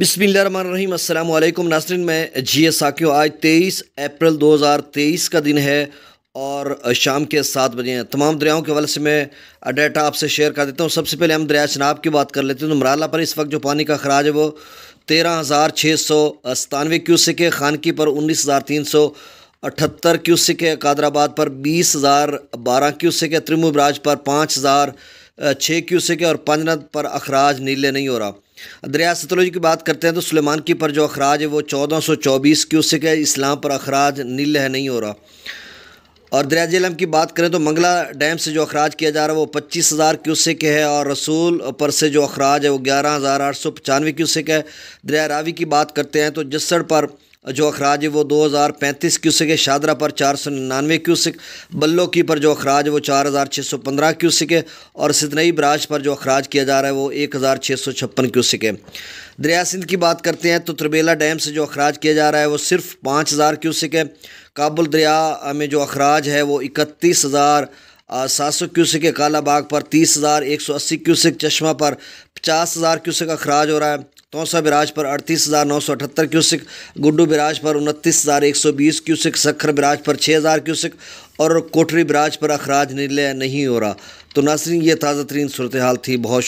बिसमीम अल्लाम नासरीन मैं जी एस आकियो आज तेईस अप्रैल दो हज़ार तेईस का दिन है और शाम के सात बजे हैं तमाम दरियाओं के हवाले से मैं डाटा आपसे शेयर कर देता हूँ सबसे पहले हम दरिया शनाब की बात कर लेते हैं तो मराला पर इस वक्त जो पानी का खराज है वो तेरह हज़ार छः सौ सतानवे क्यूसिक है खानकी पर उन्नीस हज़ार तीन सौ अठहत्तर क्यूसिक है कादराबाद पर बीस हज़ार बारह क्यूसिक है त्रिमुबराज पर पाँच हज़ार छः क्यूसिक है और पंजनद पर अखराज नीले नहीं हो रहा दरिया सतलुज की बात करते हैं तो सुलेमान की पर जो अखराज है वो चौदह सौ चौबीस की उससे क्या इस्लाम पर अखराज नील है नहीं हो रहा और दरिया जलम की बात करें तो मंगला डैम से जो अखराज किया जा रहा है वो पच्चीस हज़ार क्यूसिक है और रसूल पर से जो अखराज है वो ग्यारह हज़ार आठ सौ पचानवे क्यूसेक है दरिया रावी की बात करते हैं तो जस्सड़ पर जो अखराज है वो दो हज़ार पैंतीस क्यूसिक है शादरा पर चार सौ निन्यानवे क्यूसिक बल्लो की पर जो अखराज वो चार हज़ार छः सौ पंद्रह क्यूसिक है और सितनई बराज पर जो अखराज किया जा रहा है वो एक हज़ार छः सौ छप्पन क्यूसिक है दरिया सिंध की बात करते हैं तो त्रिबेला डैम से जो अखराज किया जा रहा है वो सिर्फ पाँच हज़ार क्यूसिक है काबुल दरिया में जो अखराज है वो इकतीस हज़ार सात सौ क्यूसिक है काला बाग पर तीस हज़ार एक सौ अस्सी क्यूसिक चश्मा पर पचास हज़ार क्यूसिक अखराज हो रहा है तौसा बिराज पर अड़तीस हज़ार नौ सौ अठहत्तर क्यूसिक गुड्डू बिराज पर उनतीस हज़ार एक सौ बीस क्यूसिक सखर बिराज पर छः हज़ार क्यूसिक और कोठरी बिराज पर अखराज निर्लय नहीं हो रहा तो नासरीन ये ताज़ा तरीन सूरत हाल थी बहुत